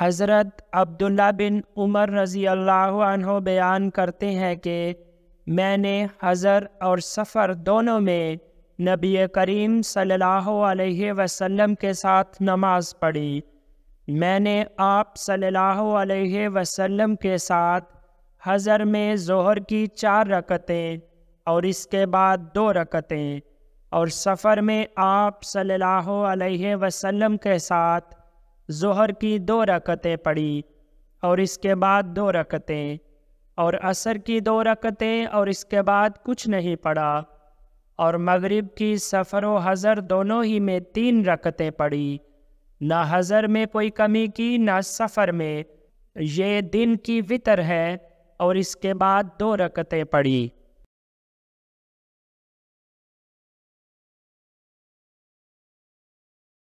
हज़रत अब्दुल्ला बिन उमर रज़ी अल्लाह बयान करते हैं कि मैंने हज़र और सफ़र दोनों में नबी करीम सल्लल्लाहु अलैहि वसल्लम के साथ नमाज़ पढ़ी मैंने आप सल्लल्लाहु अलैहि वसल्लम के साथ हज़र में जोहर की चार रकतें और इसके बाद दो रकतें और सफ़र में आप सल्लल्लाहु अलैहि वसल्लम के साथ जहर की दो रकतें पढ़ी और इसके बाद दो रकतें और असर की दो रकतें और इसके बाद कुछ नहीं पढ़ा और मगरिब की सफ़र व हज़र दोनों ही में तीन रकतें पढ़ी ना हज़र में कोई कमी की ना सफ़र में ये दिन की वितर है और इसके बाद दो रकतें पढ़ी